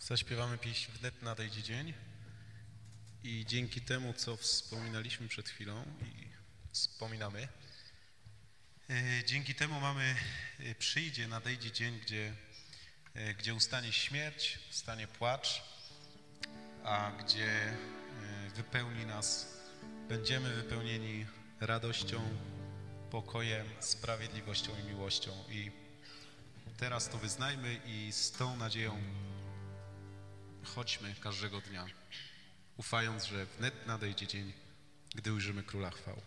Zaśpiewamy pieśń wnet nadejdzie dzień i dzięki temu, co wspominaliśmy przed chwilą i wspominamy, e, dzięki temu mamy, e, przyjdzie, nadejdzie dzień, gdzie, e, gdzie ustanie śmierć, ustanie płacz, a gdzie wypełni nas, będziemy wypełnieni radością, pokojem, sprawiedliwością i miłością. I teraz to wyznajmy i z tą nadzieją chodźmy każdego dnia, ufając, że wnet nadejdzie dzień, gdy ujrzymy Króla chwał.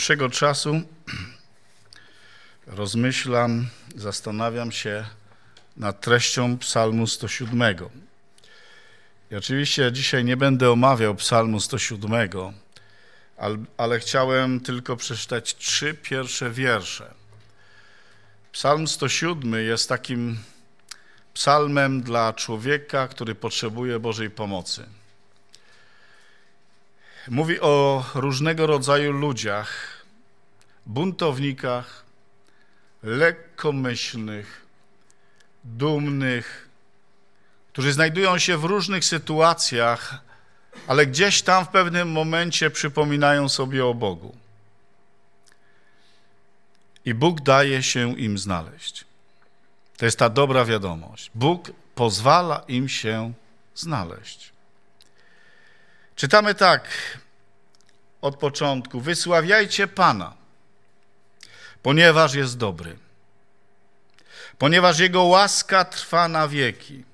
dłuższego czasu rozmyślam, zastanawiam się nad treścią Psalmu 107. I oczywiście dzisiaj nie będę omawiał Psalmu 107, ale, ale chciałem tylko przeczytać trzy pierwsze wiersze. Psalm 107 jest takim psalmem dla człowieka, który potrzebuje Bożej pomocy. Mówi o różnego rodzaju ludziach, buntownikach, lekkomyślnych, dumnych, którzy znajdują się w różnych sytuacjach, ale gdzieś tam w pewnym momencie przypominają sobie o Bogu. I Bóg daje się im znaleźć. To jest ta dobra wiadomość. Bóg pozwala im się znaleźć. Czytamy tak od początku. Wysławiajcie Pana, ponieważ jest dobry, ponieważ Jego łaska trwa na wieki.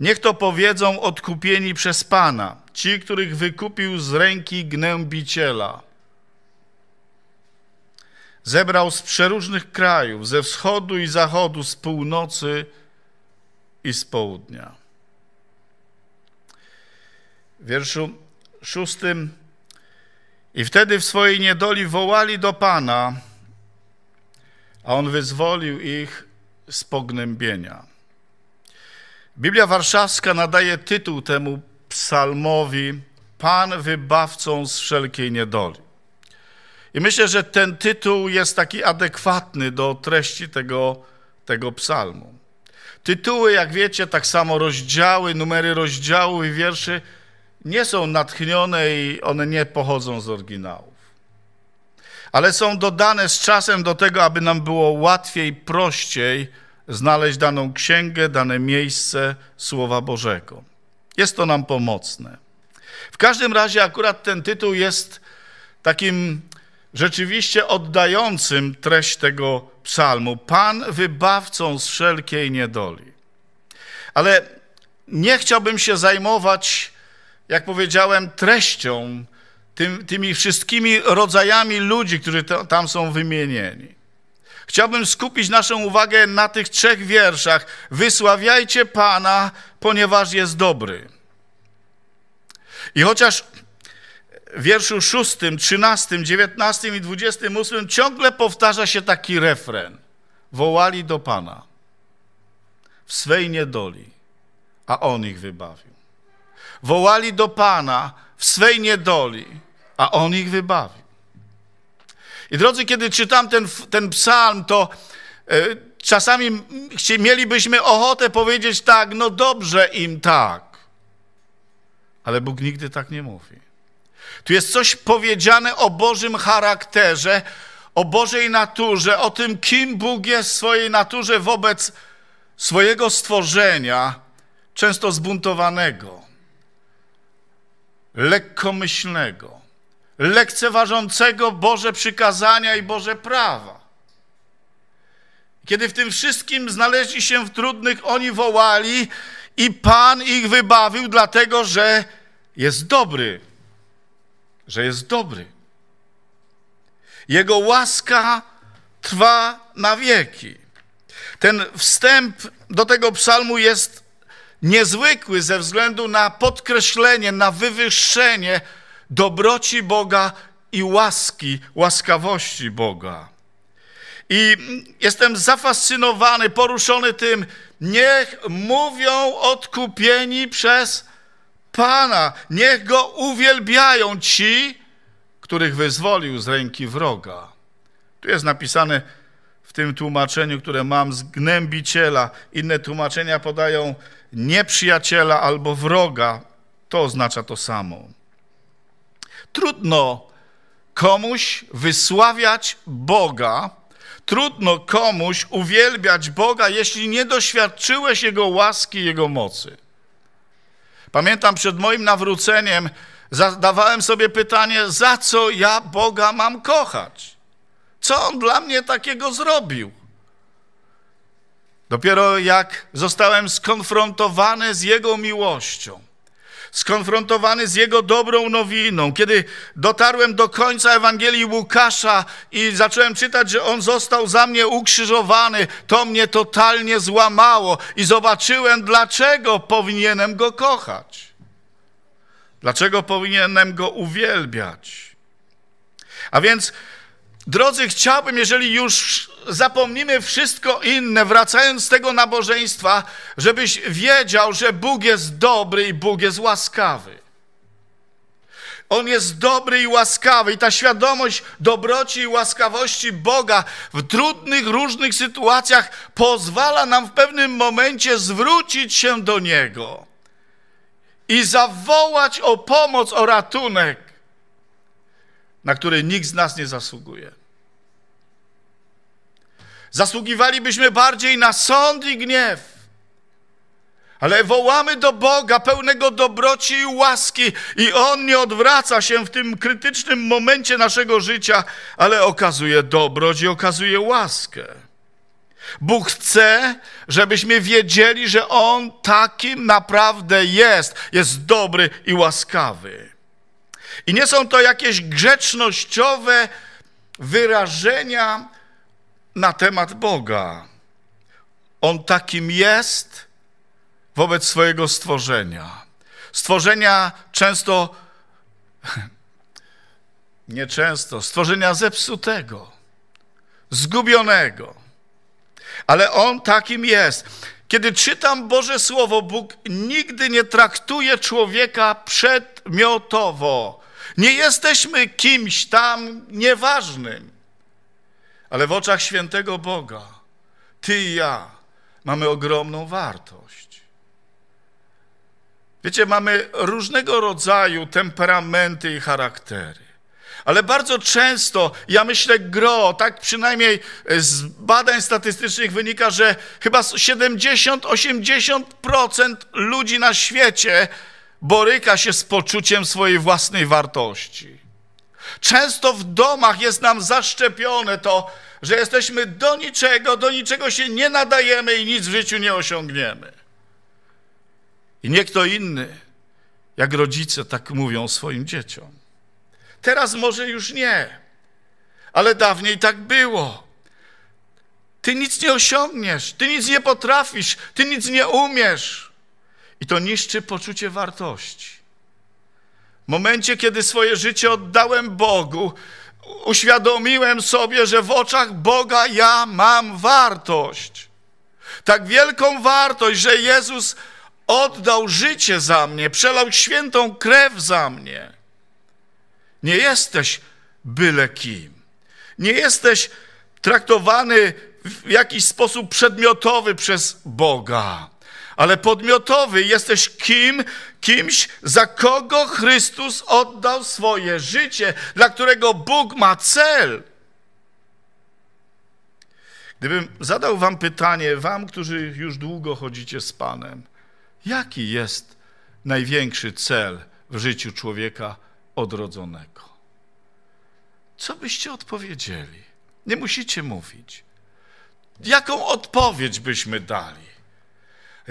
Niech to powiedzą odkupieni przez Pana, ci, których wykupił z ręki gnębiciela. Zebrał z przeróżnych krajów, ze wschodu i zachodu, z północy i z południa wierszu szóstym. I wtedy w swojej niedoli wołali do Pana, a On wyzwolił ich z pognębienia. Biblia Warszawska nadaje tytuł temu psalmowi Pan wybawcą z wszelkiej niedoli. I myślę, że ten tytuł jest taki adekwatny do treści tego, tego psalmu. Tytuły, jak wiecie, tak samo rozdziały, numery rozdziałów i wierszy – nie są natchnione i one nie pochodzą z oryginałów. Ale są dodane z czasem do tego, aby nam było łatwiej, prościej znaleźć daną księgę, dane miejsce Słowa Bożego. Jest to nam pomocne. W każdym razie akurat ten tytuł jest takim rzeczywiście oddającym treść tego psalmu. Pan wybawcą z wszelkiej niedoli. Ale nie chciałbym się zajmować jak powiedziałem, treścią, tym, tymi wszystkimi rodzajami ludzi, którzy to, tam są wymienieni. Chciałbym skupić naszą uwagę na tych trzech wierszach. Wysławiajcie Pana, ponieważ jest dobry. I chociaż w wierszu 6, 13, 19 i 28 ciągle powtarza się taki refren. Wołali do Pana w swej niedoli, a On ich wybawił wołali do Pana w swej niedoli, a On ich wybawił. I drodzy, kiedy czytam ten, ten psalm, to e, czasami mielibyśmy ochotę powiedzieć tak, no dobrze im tak. Ale Bóg nigdy tak nie mówi. Tu jest coś powiedziane o Bożym charakterze, o Bożej naturze, o tym, kim Bóg jest w swojej naturze wobec swojego stworzenia, często zbuntowanego lekkomyślnego, lekceważącego Boże przykazania i Boże prawa. Kiedy w tym wszystkim znaleźli się w trudnych, oni wołali i Pan ich wybawił, dlatego że jest dobry. Że jest dobry. Jego łaska trwa na wieki. Ten wstęp do tego psalmu jest niezwykły ze względu na podkreślenie, na wywyższenie dobroci Boga i łaski, łaskawości Boga. I jestem zafascynowany, poruszony tym, niech mówią odkupieni przez Pana, niech go uwielbiają ci, których wyzwolił z ręki wroga. Tu jest napisane w tym tłumaczeniu, które mam, z gnębiciela. Inne tłumaczenia podają nieprzyjaciela albo wroga, to oznacza to samo. Trudno komuś wysławiać Boga, trudno komuś uwielbiać Boga, jeśli nie doświadczyłeś Jego łaski, Jego mocy. Pamiętam przed moim nawróceniem, zadawałem sobie pytanie, za co ja Boga mam kochać? Co On dla mnie takiego zrobił? Dopiero jak zostałem skonfrontowany z Jego miłością, skonfrontowany z Jego dobrą nowiną, kiedy dotarłem do końca Ewangelii Łukasza i zacząłem czytać, że On został za mnie ukrzyżowany, to mnie totalnie złamało i zobaczyłem, dlaczego powinienem Go kochać, dlaczego powinienem Go uwielbiać. A więc Drodzy, chciałbym, jeżeli już zapomnimy wszystko inne, wracając z tego nabożeństwa, żebyś wiedział, że Bóg jest dobry i Bóg jest łaskawy. On jest dobry i łaskawy, i ta świadomość dobroci i łaskawości Boga w trudnych, różnych sytuacjach pozwala nam w pewnym momencie zwrócić się do Niego i zawołać o pomoc, o ratunek na który nikt z nas nie zasługuje. Zasługiwalibyśmy bardziej na sąd i gniew. Ale wołamy do Boga pełnego dobroci i łaski, i On nie odwraca się w tym krytycznym momencie naszego życia, ale okazuje dobroć i okazuje łaskę. Bóg chce, żebyśmy wiedzieli, że On takim naprawdę jest. Jest dobry i łaskawy. I nie są to jakieś grzecznościowe wyrażenia na temat Boga. On takim jest wobec swojego stworzenia. Stworzenia często, nie często, stworzenia zepsutego, zgubionego. Ale on takim jest. Kiedy czytam Boże Słowo, Bóg nigdy nie traktuje człowieka przedmiotowo. Nie jesteśmy kimś tam nieważnym, ale w oczach świętego Boga, ty i ja, mamy ogromną wartość. Wiecie, mamy różnego rodzaju temperamenty i charaktery. Ale bardzo często, ja myślę, gro, tak przynajmniej z badań statystycznych wynika, że chyba 70-80% ludzi na świecie boryka się z poczuciem swojej własnej wartości. Często w domach jest nam zaszczepione to, że jesteśmy do niczego, do niczego się nie nadajemy i nic w życiu nie osiągniemy. I nie kto inny, jak rodzice tak mówią swoim dzieciom. Teraz może już nie, ale dawniej tak było. Ty nic nie osiągniesz, ty nic nie potrafisz, ty nic nie umiesz. I to niszczy poczucie wartości. W momencie, kiedy swoje życie oddałem Bogu, uświadomiłem sobie, że w oczach Boga ja mam wartość. Tak wielką wartość, że Jezus oddał życie za mnie, przelał świętą krew za mnie. Nie jesteś byle kim. Nie jesteś traktowany w jakiś sposób przedmiotowy przez Boga ale podmiotowy. Jesteś kim? Kimś, za kogo Chrystus oddał swoje życie, dla którego Bóg ma cel. Gdybym zadał wam pytanie, wam, którzy już długo chodzicie z Panem, jaki jest największy cel w życiu człowieka odrodzonego? Co byście odpowiedzieli? Nie musicie mówić. Jaką odpowiedź byśmy dali?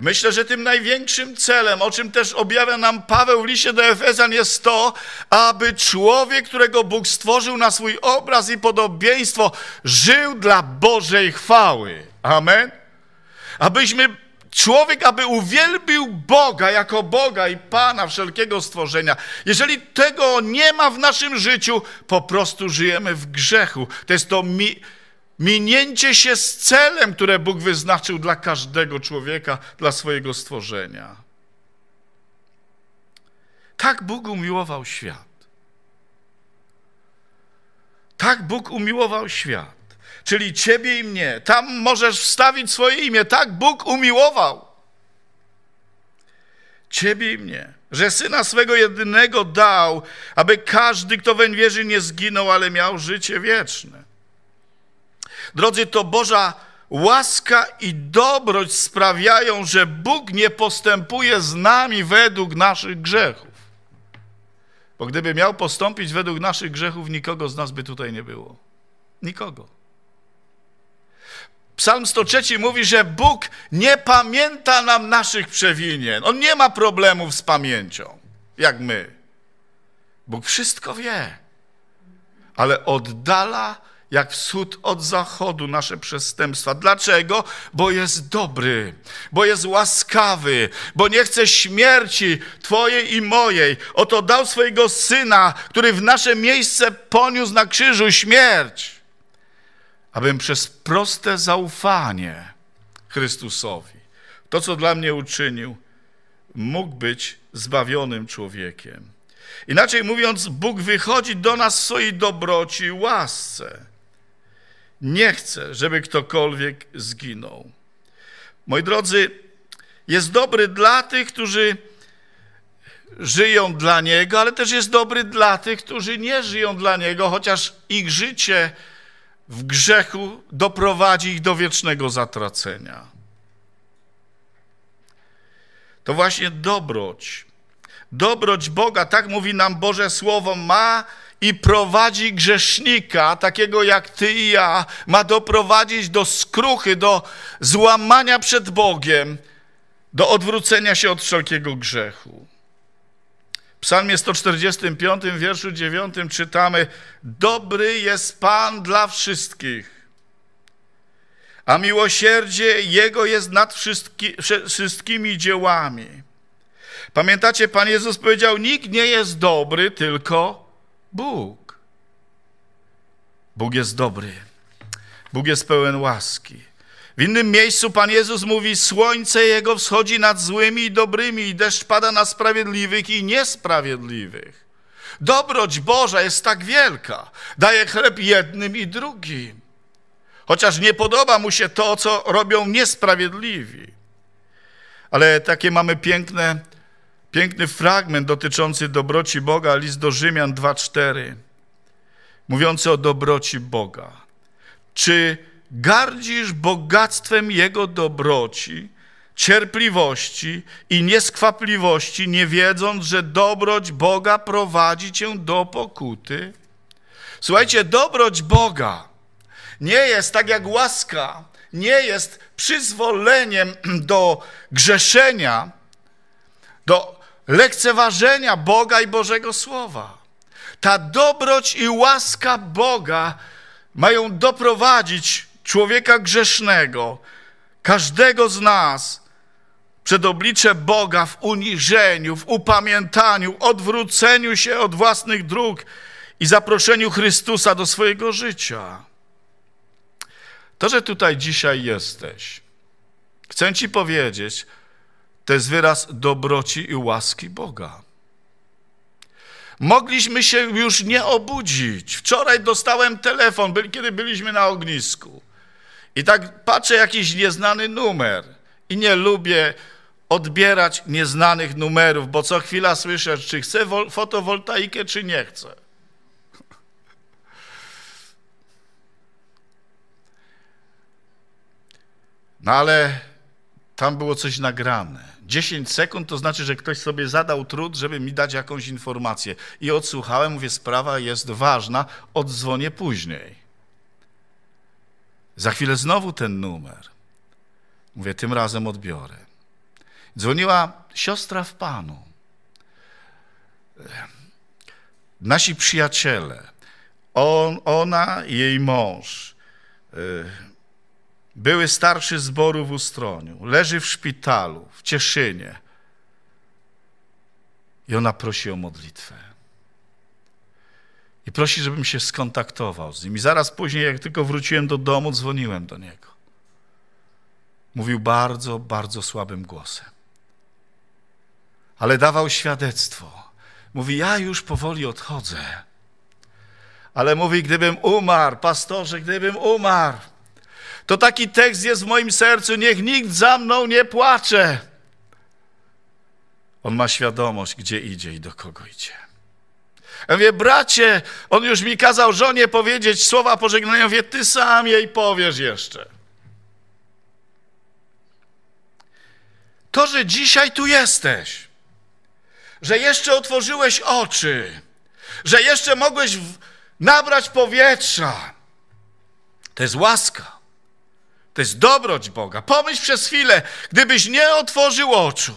Myślę, że tym największym celem, o czym też objawia nam Paweł w liście do Efezjan, jest to, aby człowiek, którego Bóg stworzył na swój obraz i podobieństwo, żył dla Bożej chwały. Amen. Abyśmy Człowiek, aby uwielbił Boga jako Boga i Pana wszelkiego stworzenia. Jeżeli tego nie ma w naszym życiu, po prostu żyjemy w grzechu. To jest to mi, minięcie się z celem, które Bóg wyznaczył dla każdego człowieka, dla swojego stworzenia. Tak Bóg umiłował świat. Tak Bóg umiłował świat, czyli ciebie i mnie. Tam możesz wstawić swoje imię. Tak Bóg umiłował ciebie i mnie, że syna swego jedynego dał, aby każdy, kto weń wierzy, nie zginął, ale miał życie wieczne. Drodzy, to Boża łaska i dobroć sprawiają, że Bóg nie postępuje z nami według naszych grzechów. Bo gdyby miał postąpić według naszych grzechów, nikogo z nas by tutaj nie było. Nikogo. Psalm 103 mówi, że Bóg nie pamięta nam naszych przewinień. On nie ma problemów z pamięcią, jak my. Bóg wszystko wie, ale oddala jak wschód od zachodu nasze przestępstwa. Dlaczego? Bo jest dobry, bo jest łaskawy, bo nie chce śmierci Twojej i mojej. Oto dał swojego Syna, który w nasze miejsce poniósł na krzyżu śmierć, abym przez proste zaufanie Chrystusowi, to co dla mnie uczynił, mógł być zbawionym człowiekiem. Inaczej mówiąc, Bóg wychodzi do nas w swojej dobroci i łasce. Nie chcę, żeby ktokolwiek zginął. Moi drodzy, jest dobry dla tych, którzy żyją dla Niego, ale też jest dobry dla tych, którzy nie żyją dla Niego, chociaż ich życie w grzechu doprowadzi ich do wiecznego zatracenia. To właśnie dobroć. Dobroć Boga, tak mówi nam Boże Słowo, ma i prowadzi grzesznika, takiego jak ty i ja, ma doprowadzić do skruchy, do złamania przed Bogiem, do odwrócenia się od wszelkiego grzechu. W psalmie 145, wierszu 9 czytamy Dobry jest Pan dla wszystkich, a miłosierdzie Jego jest nad wszystki, wszystkimi dziełami. Pamiętacie, Pan Jezus powiedział, nikt nie jest dobry, tylko Bóg. Bóg jest dobry. Bóg jest pełen łaski. W innym miejscu Pan Jezus mówi: Słońce Jego wschodzi nad złymi i dobrymi, i deszcz pada na sprawiedliwych i niesprawiedliwych. Dobroć Boża jest tak wielka, daje chleb jednym i drugim, chociaż nie podoba mu się to, co robią niesprawiedliwi. Ale takie mamy piękne Piękny fragment dotyczący dobroci Boga, list do Rzymian 2:4, mówiący o dobroci Boga. Czy gardzisz bogactwem Jego dobroci, cierpliwości i nieskwapliwości, nie wiedząc, że dobroć Boga prowadzi cię do pokuty? Słuchajcie, dobroć Boga nie jest tak jak łaska, nie jest przyzwoleniem do grzeszenia, do lekceważenia Boga i Bożego Słowa. Ta dobroć i łaska Boga mają doprowadzić człowieka grzesznego, każdego z nas, przed oblicze Boga w uniżeniu, w upamiętaniu, odwróceniu się od własnych dróg i zaproszeniu Chrystusa do swojego życia. To, że tutaj dzisiaj jesteś, chcę Ci powiedzieć, to jest wyraz dobroci i łaski Boga. Mogliśmy się już nie obudzić. Wczoraj dostałem telefon, kiedy byliśmy na ognisku. I tak patrzę jakiś nieznany numer. I nie lubię odbierać nieznanych numerów, bo co chwila słyszę, czy chcę fotowoltaikę, czy nie chcę. No ale tam było coś nagrane. 10 sekund to znaczy, że ktoś sobie zadał trud, żeby mi dać jakąś informację. I odsłuchałem, mówię, sprawa jest ważna, odzwonię później. Za chwilę znowu ten numer. Mówię, tym razem odbiorę. Dzwoniła siostra w Panu. Nasi przyjaciele, on, ona i jej mąż, y, były starszy zboru w Ustroniu, leży w szpitalu, w Cieszynie. I ona prosi o modlitwę. I prosi, żebym się skontaktował z nim. I zaraz później, jak tylko wróciłem do domu, dzwoniłem do niego. Mówił bardzo, bardzo słabym głosem. Ale dawał świadectwo. Mówi, ja już powoli odchodzę. Ale mówi, gdybym umarł, pastorze, gdybym umarł, to taki tekst jest w moim sercu, niech nikt za mną nie płacze. On ma świadomość, gdzie idzie i do kogo idzie. Ja mówię, bracie, on już mi kazał żonie powiedzieć słowa pożegnania. Ja ty sam jej powiesz jeszcze. To, że dzisiaj tu jesteś, że jeszcze otworzyłeś oczy, że jeszcze mogłeś w... nabrać powietrza, to jest łaska. To jest dobroć Boga. Pomyśl przez chwilę, gdybyś nie otworzył oczu,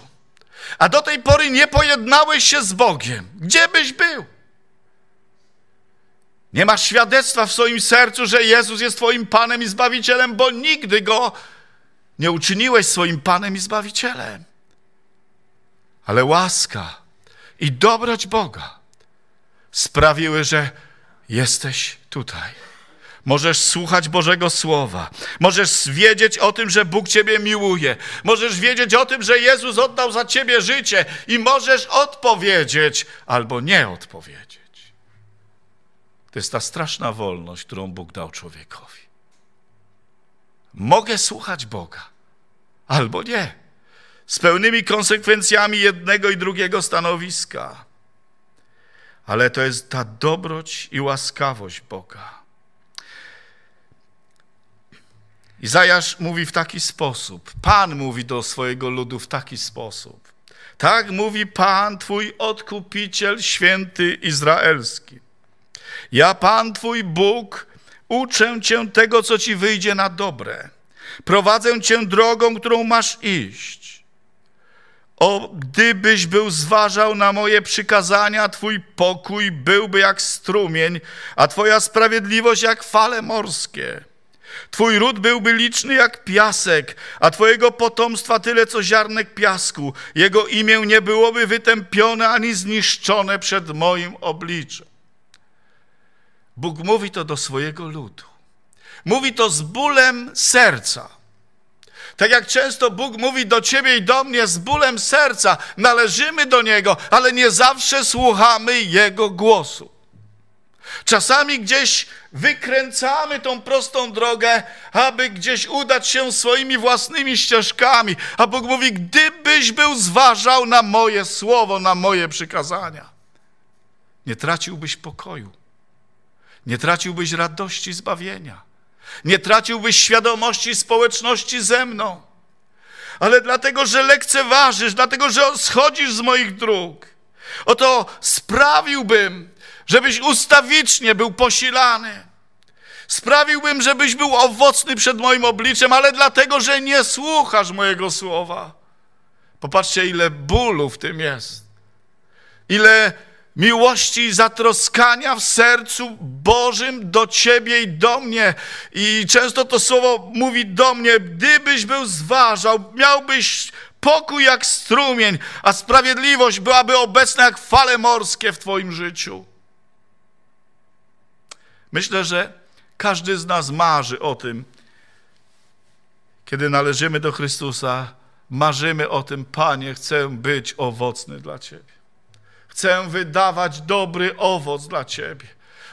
a do tej pory nie pojednałeś się z Bogiem, gdzie byś był? Nie masz świadectwa w swoim sercu, że Jezus jest Twoim Panem i Zbawicielem, bo nigdy Go nie uczyniłeś swoim Panem i Zbawicielem. Ale łaska i dobroć Boga sprawiły, że jesteś tutaj. Możesz słuchać Bożego Słowa. Możesz wiedzieć o tym, że Bóg Ciebie miłuje. Możesz wiedzieć o tym, że Jezus oddał za Ciebie życie i możesz odpowiedzieć albo nie odpowiedzieć. To jest ta straszna wolność, którą Bóg dał człowiekowi. Mogę słuchać Boga albo nie, z pełnymi konsekwencjami jednego i drugiego stanowiska. Ale to jest ta dobroć i łaskawość Boga Izajasz mówi w taki sposób, Pan mówi do swojego ludu w taki sposób. Tak mówi Pan, Twój odkupiciel święty izraelski. Ja, Pan Twój Bóg, uczę Cię tego, co Ci wyjdzie na dobre. Prowadzę Cię drogą, którą masz iść. O, gdybyś był zważał na moje przykazania, Twój pokój byłby jak strumień, a Twoja sprawiedliwość jak fale morskie. Twój ród byłby liczny jak piasek, a Twojego potomstwa tyle co ziarnek piasku. Jego imię nie byłoby wytępione ani zniszczone przed moim obliczem. Bóg mówi to do swojego ludu. Mówi to z bólem serca. Tak jak często Bóg mówi do ciebie i do mnie z bólem serca, należymy do Niego, ale nie zawsze słuchamy Jego głosu. Czasami gdzieś wykręcamy tą prostą drogę, aby gdzieś udać się swoimi własnymi ścieżkami. A Bóg mówi: Gdybyś był zważał na moje słowo, na moje przykazania, nie traciłbyś pokoju, nie traciłbyś radości zbawienia, nie traciłbyś świadomości społeczności ze mną, ale dlatego, że lekceważysz, dlatego, że schodzisz z moich dróg. Oto sprawiłbym, żebyś ustawicznie był posilany. Sprawiłbym, żebyś był owocny przed moim obliczem, ale dlatego, że nie słuchasz mojego słowa. Popatrzcie, ile bólu w tym jest. Ile miłości i zatroskania w sercu Bożym do Ciebie i do mnie. I często to słowo mówi do mnie, gdybyś był zważał, miałbyś pokój jak strumień, a sprawiedliwość byłaby obecna jak fale morskie w Twoim życiu. Myślę, że każdy z nas marzy o tym, kiedy należymy do Chrystusa, marzymy o tym, Panie, chcę być owocny dla Ciebie. Chcę wydawać dobry owoc dla Ciebie.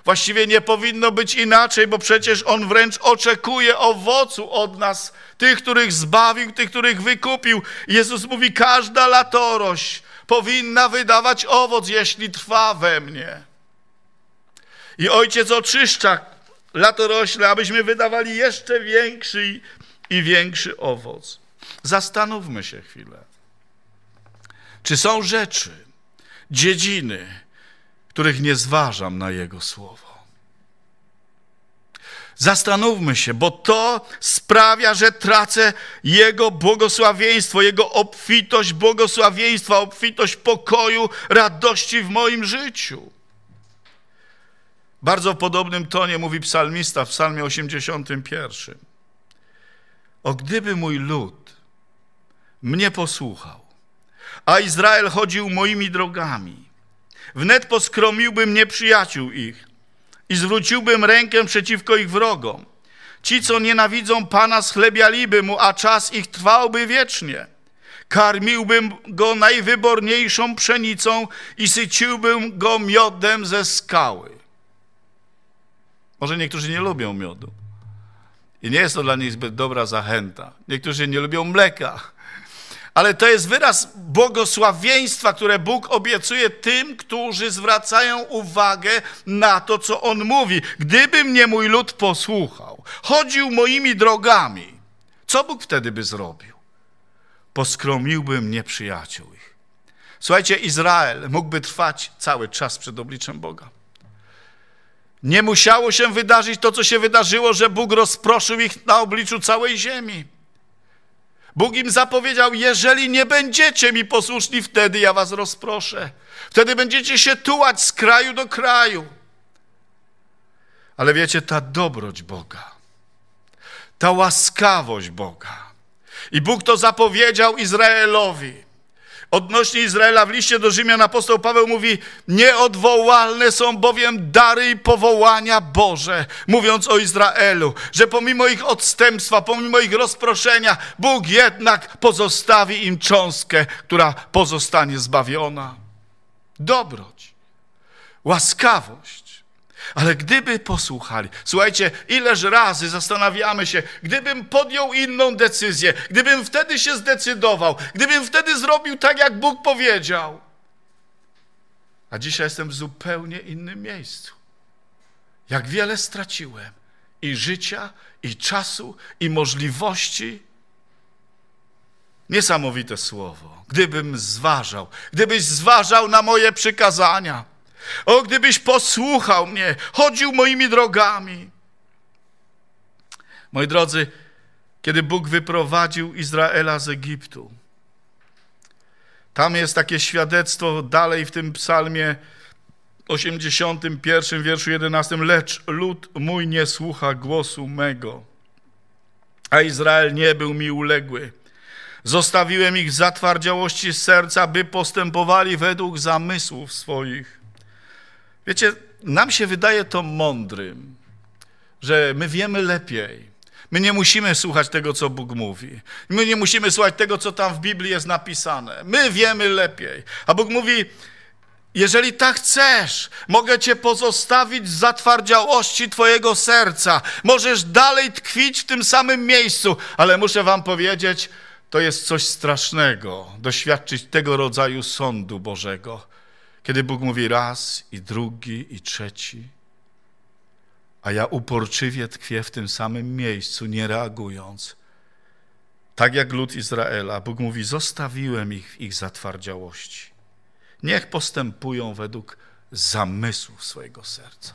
Właściwie nie powinno być inaczej, bo przecież On wręcz oczekuje owocu od nas, tych, których zbawił, tych, których wykupił. Jezus mówi: Każda latorość powinna wydawać owoc, jeśli trwa we mnie. I Ojciec oczyszcza latorośle, abyśmy wydawali jeszcze większy i większy owoc. Zastanówmy się chwilę. Czy są rzeczy, dziedziny, których nie zważam na Jego słowo? Zastanówmy się, bo to sprawia, że tracę Jego błogosławieństwo, Jego obfitość błogosławieństwa, obfitość pokoju, radości w moim życiu. Bardzo w podobnym tonie mówi psalmista w psalmie 81. O gdyby mój lud mnie posłuchał, a Izrael chodził moimi drogami, wnet poskromiłbym nieprzyjaciół ich i zwróciłbym rękę przeciwko ich wrogom. Ci, co nienawidzą Pana, schlebialiby Mu, a czas ich trwałby wiecznie. Karmiłbym Go najwyborniejszą pszenicą i syciłbym Go miodem ze skały. Może niektórzy nie lubią miodu. I nie jest to dla nich zbyt dobra zachęta. Niektórzy nie lubią mleka. Ale to jest wyraz błogosławieństwa, które Bóg obiecuje tym, którzy zwracają uwagę na to, co On mówi. Gdyby mnie mój lud posłuchał, chodził moimi drogami, co Bóg wtedy by zrobił? Poskromiłbym nieprzyjaciół ich. Słuchajcie, Izrael mógłby trwać cały czas przed obliczem Boga. Nie musiało się wydarzyć to, co się wydarzyło, że Bóg rozproszył ich na obliczu całej ziemi. Bóg im zapowiedział: Jeżeli nie będziecie mi posłuszni, wtedy ja was rozproszę. Wtedy będziecie się tułać z kraju do kraju. Ale wiecie, ta dobroć Boga, ta łaskawość Boga. I Bóg to zapowiedział Izraelowi. Odnośnie Izraela w liście do Rzymian apostoł Paweł mówi: Nieodwołalne są bowiem dary i powołania Boże, mówiąc o Izraelu, że pomimo ich odstępstwa, pomimo ich rozproszenia, Bóg jednak pozostawi im cząstkę, która pozostanie zbawiona. Dobroć, łaskawość ale gdyby posłuchali, słuchajcie, ileż razy zastanawiamy się, gdybym podjął inną decyzję, gdybym wtedy się zdecydował, gdybym wtedy zrobił tak, jak Bóg powiedział. A dzisiaj jestem w zupełnie innym miejscu. Jak wiele straciłem i życia, i czasu, i możliwości. Niesamowite słowo. Gdybym zważał, gdybyś zważał na moje przykazania o, gdybyś posłuchał mnie, chodził moimi drogami. Moi drodzy, kiedy Bóg wyprowadził Izraela z Egiptu, tam jest takie świadectwo dalej w tym psalmie 81, wierszu 11. Lecz lud mój nie słucha głosu mego, a Izrael nie był mi uległy. Zostawiłem ich zatwardziałości serca, by postępowali według zamysłów swoich. Wiecie, nam się wydaje to mądrym, że my wiemy lepiej. My nie musimy słuchać tego, co Bóg mówi. My nie musimy słuchać tego, co tam w Biblii jest napisane. My wiemy lepiej. A Bóg mówi, jeżeli tak chcesz, mogę cię pozostawić w zatwardziałości twojego serca. Możesz dalej tkwić w tym samym miejscu, ale muszę wam powiedzieć, to jest coś strasznego, doświadczyć tego rodzaju sądu Bożego. Kiedy Bóg mówi raz i drugi i trzeci, a ja uporczywie tkwię w tym samym miejscu, nie reagując. Tak jak lud Izraela, Bóg mówi: Zostawiłem ich w ich zatwardziałości. Niech postępują według zamysłów swojego serca.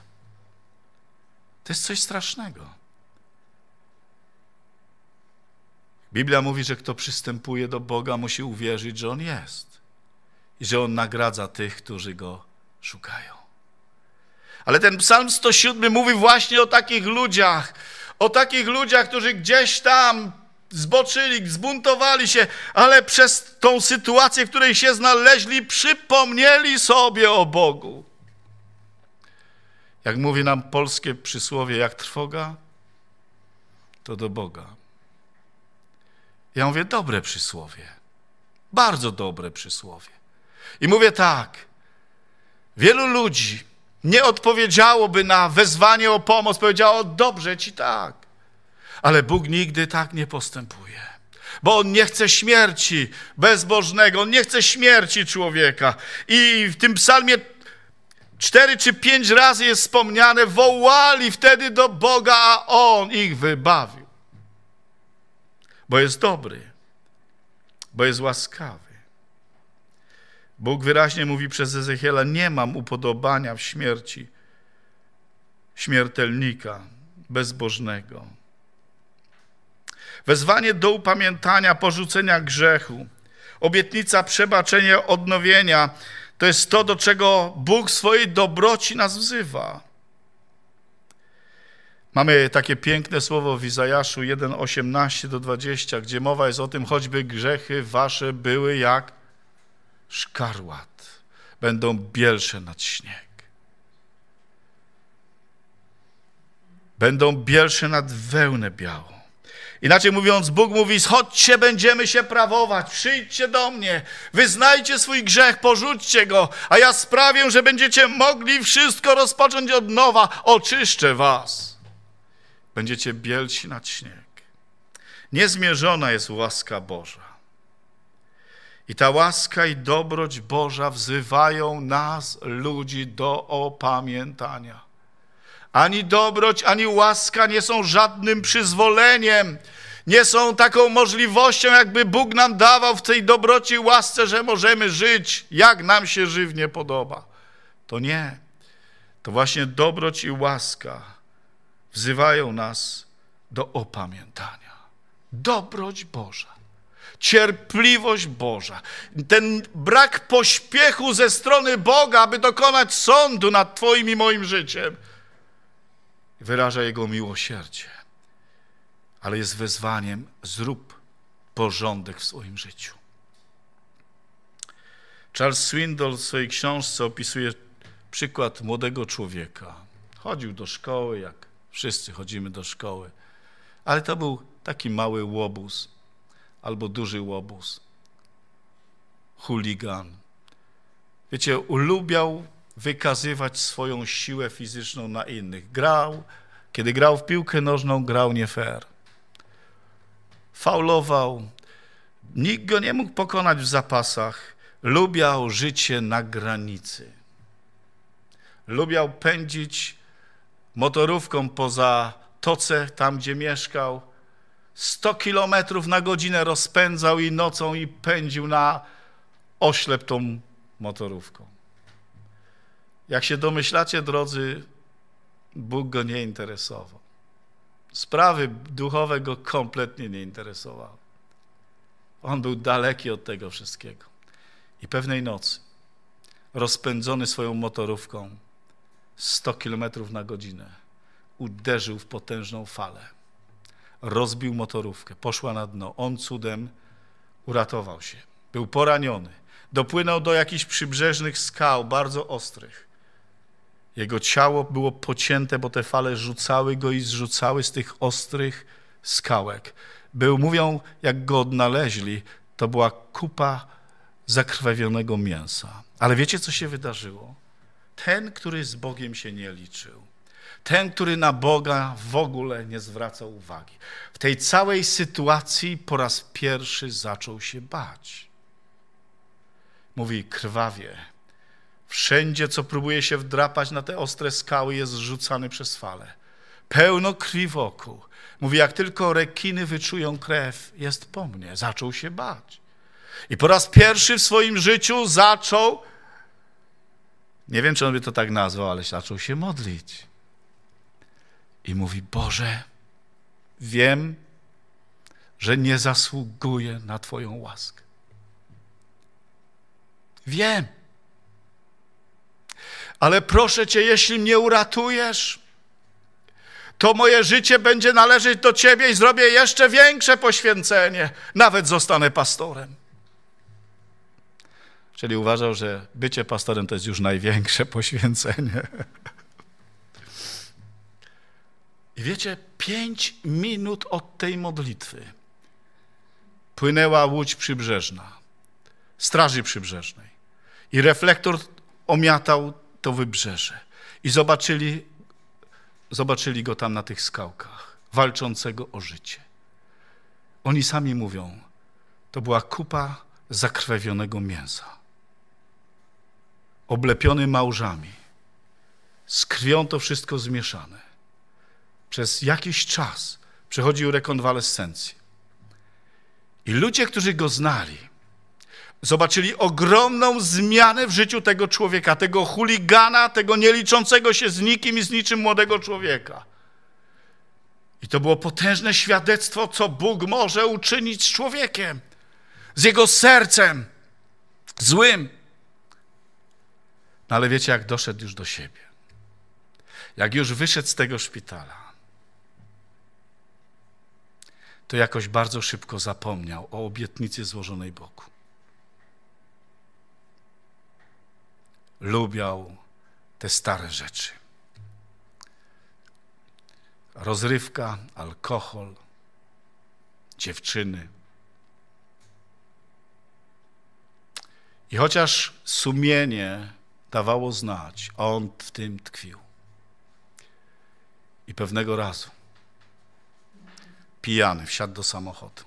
To jest coś strasznego. Biblia mówi, że kto przystępuje do Boga, musi uwierzyć, że On jest że On nagradza tych, którzy Go szukają. Ale ten psalm 107 mówi właśnie o takich ludziach, o takich ludziach, którzy gdzieś tam zboczyli, zbuntowali się, ale przez tą sytuację, w której się znaleźli, przypomnieli sobie o Bogu. Jak mówi nam polskie przysłowie, jak trwoga, to do Boga. Ja mówię, dobre przysłowie, bardzo dobre przysłowie. I mówię tak, wielu ludzi nie odpowiedziałoby na wezwanie o pomoc, powiedziało, dobrze ci tak. Ale Bóg nigdy tak nie postępuje, bo On nie chce śmierci bezbożnego, On nie chce śmierci człowieka. I w tym psalmie cztery czy pięć razy jest wspomniane, wołali wtedy do Boga, a On ich wybawił. Bo jest dobry, bo jest łaskawy Bóg wyraźnie mówi przez Ezechiela, nie mam upodobania w śmierci śmiertelnika, bezbożnego. Wezwanie do upamiętania, porzucenia grzechu, obietnica przebaczenia, odnowienia, to jest to, do czego Bóg swojej dobroci nas wzywa. Mamy takie piękne słowo w Izajaszu 1:18 do 20, gdzie mowa jest o tym, choćby grzechy wasze były jak szkarłat, będą bielsze nad śnieg. Będą bielsze nad wełnę białą. Inaczej mówiąc, Bóg mówi: "Schodźcie, będziemy się prawować, przyjdźcie do mnie, wyznajcie swój grzech, porzućcie go, a ja sprawię, że będziecie mogli wszystko rozpocząć od nowa, oczyszczę was. Będziecie bielsi nad śnieg. Niezmierzona jest łaska Boża. I ta łaska i dobroć Boża wzywają nas, ludzi, do opamiętania. Ani dobroć, ani łaska nie są żadnym przyzwoleniem, nie są taką możliwością, jakby Bóg nam dawał w tej dobroci i łasce, że możemy żyć, jak nam się żywnie podoba. To nie. To właśnie dobroć i łaska wzywają nas do opamiętania. Dobroć Boża cierpliwość Boża, ten brak pośpiechu ze strony Boga, aby dokonać sądu nad Twoim i moim życiem, wyraża Jego miłosierdzie. Ale jest wezwaniem: zrób porządek w swoim życiu. Charles Swindoll w swojej książce opisuje przykład młodego człowieka. Chodził do szkoły, jak wszyscy chodzimy do szkoły, ale to był taki mały łobuz albo duży łobuz. Chuligan. Wiecie, ulubiał wykazywać swoją siłę fizyczną na innych. Grał, kiedy grał w piłkę nożną, grał nie fair. Faulował. Nikt go nie mógł pokonać w zapasach. Lubiał życie na granicy. Lubiał pędzić motorówką poza toce, tam gdzie mieszkał 100 kilometrów na godzinę rozpędzał i nocą i pędził na oślep tą motorówką. Jak się domyślacie, drodzy, Bóg go nie interesował. Sprawy duchowe go kompletnie nie interesowały. On był daleki od tego wszystkiego. I pewnej nocy, rozpędzony swoją motorówką 100 kilometrów na godzinę, uderzył w potężną falę rozbił motorówkę, poszła na dno. On cudem uratował się. Był poraniony. Dopłynął do jakichś przybrzeżnych skał, bardzo ostrych. Jego ciało było pocięte, bo te fale rzucały go i zrzucały z tych ostrych skałek. Był, mówią, jak go odnaleźli, to była kupa zakrwawionego mięsa. Ale wiecie, co się wydarzyło? Ten, który z Bogiem się nie liczył, ten, który na Boga w ogóle nie zwraca uwagi. W tej całej sytuacji po raz pierwszy zaczął się bać. Mówi krwawie. Wszędzie, co próbuje się wdrapać na te ostre skały, jest rzucany przez fale. Pełno krwi wokół. Mówi, jak tylko rekiny wyczują krew, jest po mnie. Zaczął się bać. I po raz pierwszy w swoim życiu zaczął, nie wiem, czy on by to tak nazwał, ale zaczął się modlić i mówi: Boże, wiem, że nie zasługuję na Twoją łaskę. Wiem. Ale proszę Cię, jeśli mnie uratujesz, to moje życie będzie należeć do Ciebie i zrobię jeszcze większe poświęcenie. Nawet zostanę pastorem. Czyli uważał, że bycie pastorem to jest już największe poświęcenie wiecie, pięć minut od tej modlitwy płynęła łódź przybrzeżna, straży przybrzeżnej. I reflektor omiatał to wybrzeże. I zobaczyli, zobaczyli go tam na tych skałkach, walczącego o życie. Oni sami mówią, to była kupa zakrwawionego mięsa, oblepiony małżami, z krwią to wszystko zmieszane przez jakiś czas przechodził rekonwalescencję. I ludzie, którzy go znali, zobaczyli ogromną zmianę w życiu tego człowieka, tego chuligana, tego nieliczącego się z nikim i z niczym młodego człowieka. I to było potężne świadectwo, co Bóg może uczynić z człowiekiem, z jego sercem złym. No ale wiecie, jak doszedł już do siebie, jak już wyszedł z tego szpitala, to jakoś bardzo szybko zapomniał o obietnicy złożonej Bogu. Lubiał te stare rzeczy. Rozrywka, alkohol, dziewczyny. I chociaż sumienie dawało znać, on w tym tkwił. I pewnego razu pijany, wsiadł do samochodu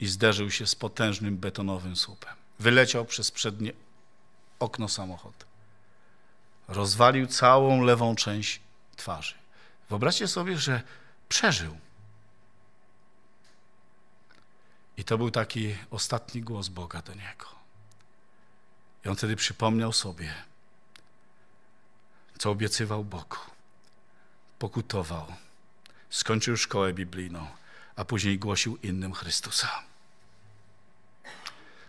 i zderzył się z potężnym betonowym słupem. Wyleciał przez przednie okno samochodu. Rozwalił całą lewą część twarzy. Wyobraźcie sobie, że przeżył. I to był taki ostatni głos Boga do niego. I on wtedy przypomniał sobie, co obiecywał Bogu. Pokutował skończył szkołę biblijną, a później głosił innym Chrystusa.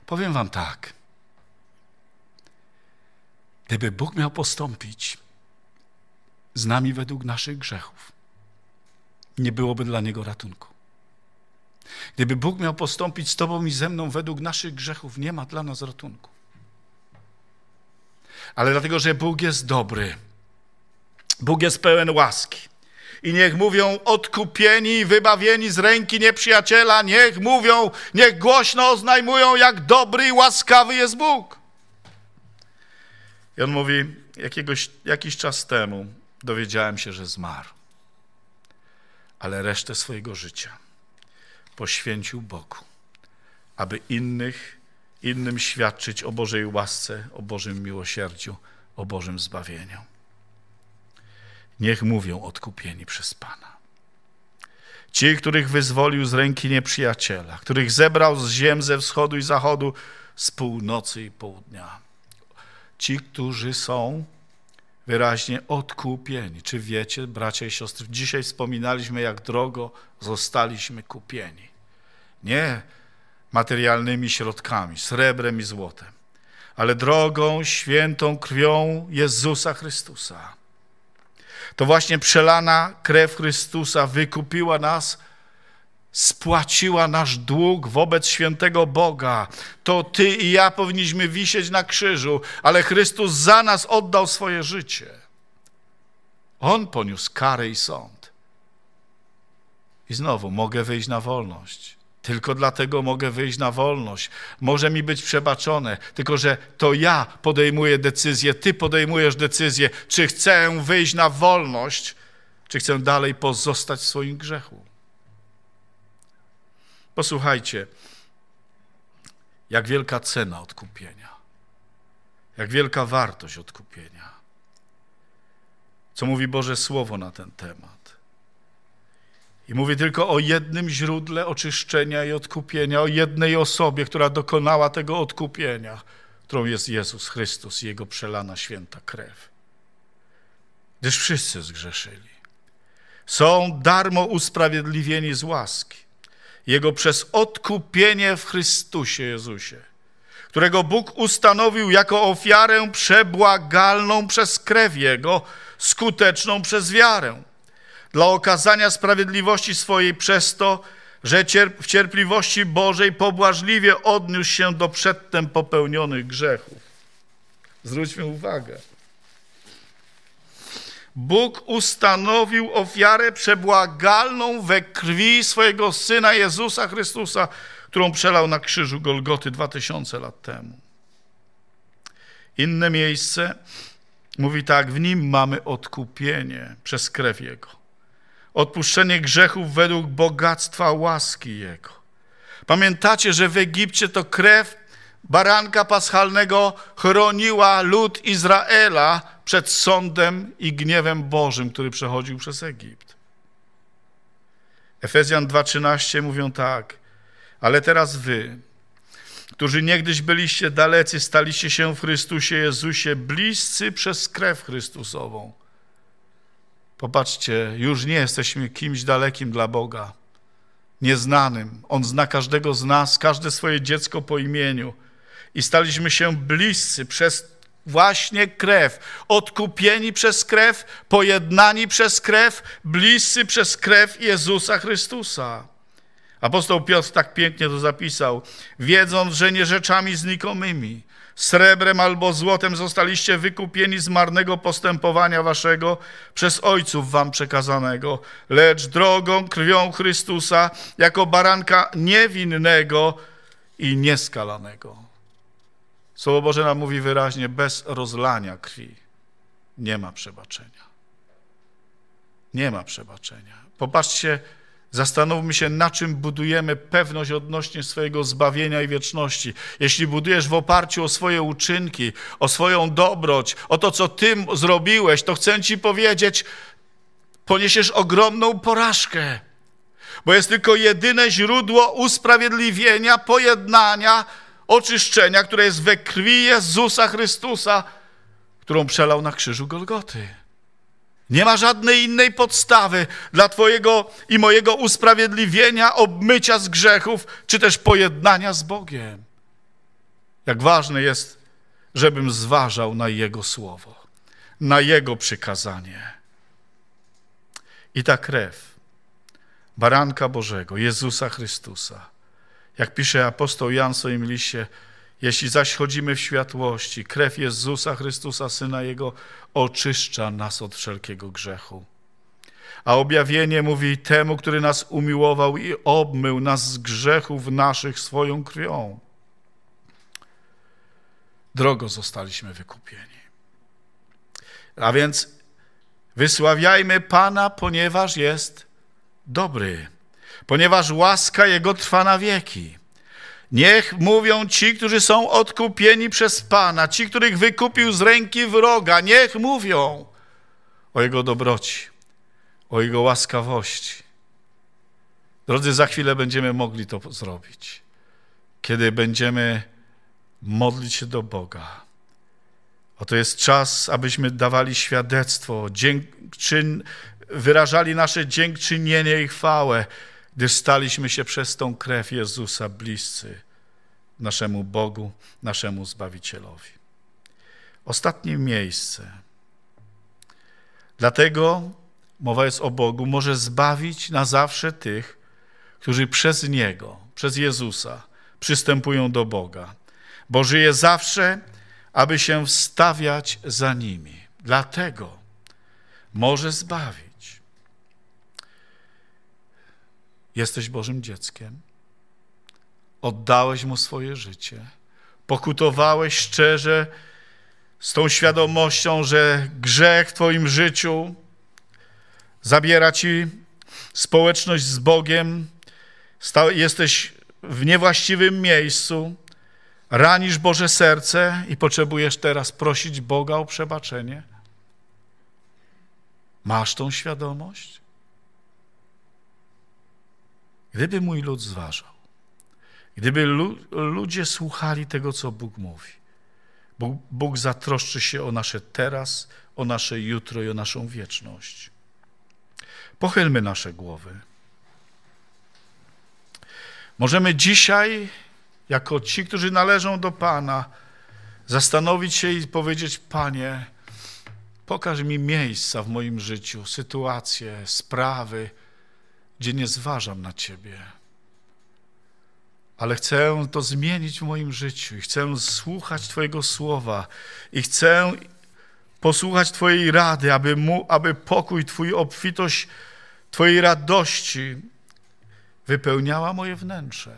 Powiem wam tak. Gdyby Bóg miał postąpić z nami według naszych grzechów, nie byłoby dla Niego ratunku. Gdyby Bóg miał postąpić z Tobą i ze mną według naszych grzechów, nie ma dla nas ratunku. Ale dlatego, że Bóg jest dobry, Bóg jest pełen łaski, i niech mówią odkupieni i wybawieni z ręki nieprzyjaciela, niech mówią, niech głośno oznajmują, jak dobry i łaskawy jest Bóg. I on mówi, jakiegoś, jakiś czas temu dowiedziałem się, że zmarł, ale resztę swojego życia poświęcił Bogu, aby innych, innym świadczyć o Bożej łasce, o Bożym miłosierdziu, o Bożym zbawieniu niech mówią odkupieni przez Pana. Ci, których wyzwolił z ręki nieprzyjaciela, których zebrał z ziem ze wschodu i zachodu, z północy i południa. Ci, którzy są wyraźnie odkupieni. Czy wiecie, bracia i siostry, dzisiaj wspominaliśmy, jak drogo zostaliśmy kupieni. Nie materialnymi środkami, srebrem i złotem, ale drogą, świętą krwią Jezusa Chrystusa to właśnie przelana krew Chrystusa wykupiła nas, spłaciła nasz dług wobec świętego Boga. To ty i ja powinniśmy wisieć na krzyżu, ale Chrystus za nas oddał swoje życie. On poniósł karę i sąd. I znowu mogę wyjść na wolność. Tylko dlatego mogę wyjść na wolność. Może mi być przebaczone, tylko że to ja podejmuję decyzję, ty podejmujesz decyzję, czy chcę wyjść na wolność, czy chcę dalej pozostać w swoim grzechu. Posłuchajcie, jak wielka cena odkupienia, jak wielka wartość odkupienia. Co mówi Boże Słowo na ten temat? I mówię tylko o jednym źródle oczyszczenia i odkupienia, o jednej osobie, która dokonała tego odkupienia, którą jest Jezus Chrystus i Jego przelana święta krew. Gdyż wszyscy zgrzeszyli. Są darmo usprawiedliwieni z łaski. Jego przez odkupienie w Chrystusie Jezusie, którego Bóg ustanowił jako ofiarę przebłagalną przez krew Jego, skuteczną przez wiarę dla okazania sprawiedliwości swojej przez to, że cierp w cierpliwości Bożej pobłażliwie odniósł się do przedtem popełnionych grzechów. Zwróćmy uwagę. Bóg ustanowił ofiarę przebłagalną we krwi swojego Syna Jezusa Chrystusa, którą przelał na krzyżu Golgoty 2000 lat temu. Inne miejsce mówi tak, w nim mamy odkupienie przez krew Jego odpuszczenie grzechów według bogactwa łaski Jego. Pamiętacie, że w Egipcie to krew baranka paschalnego chroniła lud Izraela przed sądem i gniewem Bożym, który przechodził przez Egipt. Efezjan 2:13 mówią tak: Ale teraz wy, którzy niegdyś byliście dalecy, staliście się w Chrystusie Jezusie bliscy przez krew Chrystusową. Popatrzcie, już nie jesteśmy kimś dalekim dla Boga, nieznanym. On zna każdego z nas, każde swoje dziecko po imieniu. I staliśmy się bliscy przez właśnie krew, odkupieni przez krew, pojednani przez krew, bliscy przez krew Jezusa Chrystusa. Apostoł Piotr tak pięknie to zapisał, wiedząc, że nie rzeczami znikomymi, srebrem albo złotem zostaliście wykupieni z marnego postępowania waszego przez ojców wam przekazanego, lecz drogą krwią Chrystusa jako baranka niewinnego i nieskalanego. Słowo Boże nam mówi wyraźnie, bez rozlania krwi nie ma przebaczenia. Nie ma przebaczenia. Popatrzcie, Zastanówmy się, na czym budujemy pewność odnośnie swojego zbawienia i wieczności. Jeśli budujesz w oparciu o swoje uczynki, o swoją dobroć, o to, co ty zrobiłeś, to chcę ci powiedzieć, poniesiesz ogromną porażkę. Bo jest tylko jedyne źródło usprawiedliwienia, pojednania, oczyszczenia, które jest we krwi Jezusa Chrystusa, którą przelał na krzyżu Golgoty. Nie ma żadnej innej podstawy dla Twojego i mojego usprawiedliwienia, obmycia z grzechów, czy też pojednania z Bogiem. Jak ważne jest, żebym zważał na Jego słowo, na Jego przykazanie. I ta krew baranka Bożego, Jezusa Chrystusa, jak pisze apostoł Jan w swoim liście, jeśli zaś chodzimy w światłości, krew Jezusa Chrystusa, Syna Jego, oczyszcza nas od wszelkiego grzechu. A objawienie mówi temu, który nas umiłował i obmył nas z grzechów naszych swoją krwią. Drogo zostaliśmy wykupieni. A więc wysławiajmy Pana, ponieważ jest dobry, ponieważ łaska Jego trwa na wieki. Niech mówią ci, którzy są odkupieni przez Pana, ci, których wykupił z ręki wroga, niech mówią o Jego dobroci, o Jego łaskawości. Drodzy, za chwilę będziemy mogli to zrobić, kiedy będziemy modlić się do Boga. Oto jest czas, abyśmy dawali świadectwo, dziękczyn, wyrażali nasze dziękczynienie i chwałę gdy staliśmy się przez tą krew Jezusa bliscy naszemu Bogu, naszemu Zbawicielowi. Ostatnie miejsce. Dlatego mowa jest o Bogu, może zbawić na zawsze tych, którzy przez Niego, przez Jezusa przystępują do Boga, bo żyje zawsze, aby się wstawiać za nimi. Dlatego może zbawić. Jesteś Bożym dzieckiem. Oddałeś mu swoje życie. Pokutowałeś szczerze z tą świadomością, że grzech w Twoim życiu zabiera Ci społeczność z Bogiem. Jesteś w niewłaściwym miejscu, ranisz Boże serce i potrzebujesz teraz prosić Boga o przebaczenie. Masz tą świadomość? Gdyby mój lud zważał, gdyby lu ludzie słuchali tego, co Bóg mówi, Bóg, Bóg zatroszczy się o nasze teraz, o nasze jutro i o naszą wieczność. Pochylmy nasze głowy. Możemy dzisiaj, jako ci, którzy należą do Pana, zastanowić się i powiedzieć: Panie, pokaż mi miejsca w moim życiu, sytuacje, sprawy, gdzie nie zważam na Ciebie. Ale chcę to zmienić w moim życiu i chcę słuchać Twojego słowa i chcę posłuchać Twojej rady, aby, mu, aby pokój Twój, obfitość Twojej radości wypełniała moje wnętrze.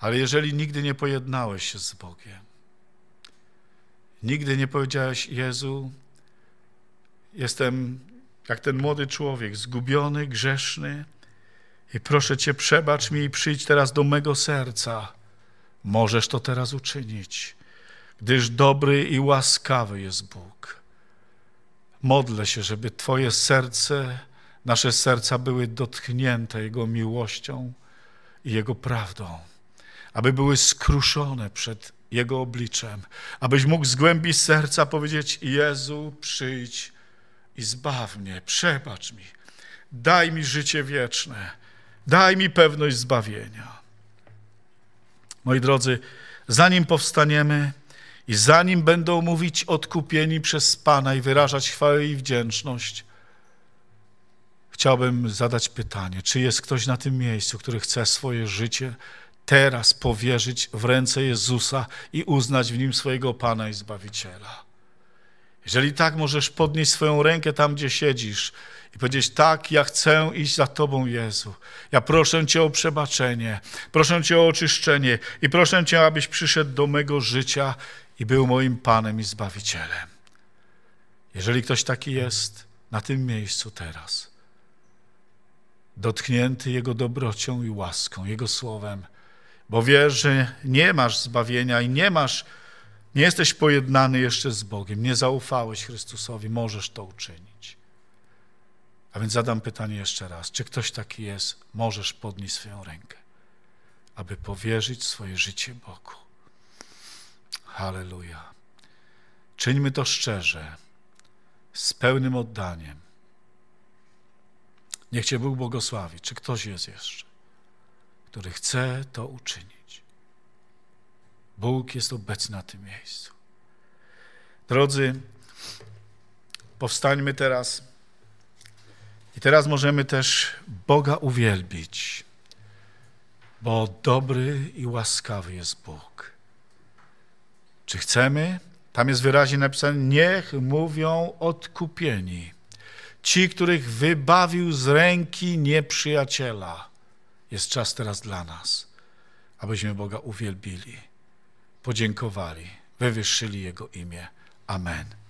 Ale jeżeli nigdy nie pojednałeś się z Bogiem, nigdy nie powiedziałeś: Jezu, jestem jak ten młody człowiek, zgubiony, grzeszny. I proszę Cię, przebacz mi i przyjdź teraz do mego serca. Możesz to teraz uczynić, gdyż dobry i łaskawy jest Bóg. Modlę się, żeby Twoje serce, nasze serca były dotknięte Jego miłością i Jego prawdą, aby były skruszone przed Jego obliczem, abyś mógł z głębi serca powiedzieć: Jezu, przyjdź i zbaw mnie, przebacz mi, daj mi życie wieczne, daj mi pewność zbawienia. Moi drodzy, zanim powstaniemy i zanim będą mówić odkupieni przez Pana i wyrażać chwałę i wdzięczność, chciałbym zadać pytanie, czy jest ktoś na tym miejscu, który chce swoje życie teraz powierzyć w ręce Jezusa i uznać w nim swojego Pana i Zbawiciela? Jeżeli tak, możesz podnieść swoją rękę tam, gdzie siedzisz i powiedzieć: Tak, ja chcę iść za Tobą, Jezu. Ja proszę Cię o przebaczenie, proszę Cię o oczyszczenie i proszę Cię, abyś przyszedł do mego życia i był moim Panem i Zbawicielem. Jeżeli ktoś taki jest na tym miejscu teraz, dotknięty Jego dobrocią i łaską, Jego słowem, bo wiesz, że nie masz zbawienia i nie masz nie jesteś pojednany jeszcze z Bogiem, nie zaufałeś Chrystusowi, możesz to uczynić. A więc zadam pytanie jeszcze raz: czy ktoś taki jest, możesz podnieść swoją rękę, aby powierzyć swoje życie Bogu? Halleluja. Czyńmy to szczerze, z pełnym oddaniem. Niech Cię Bóg błogosławi. Czy ktoś jest jeszcze, który chce to uczynić? Bóg jest obecny na tym miejscu. Drodzy, powstańmy teraz. I teraz możemy też Boga uwielbić, bo dobry i łaskawy jest Bóg. Czy chcemy? Tam jest wyraźnie napisane: Niech mówią odkupieni. Ci, których wybawił z ręki nieprzyjaciela. Jest czas teraz dla nas, abyśmy Boga uwielbili podziękowali, wywyższyli Jego imię. Amen.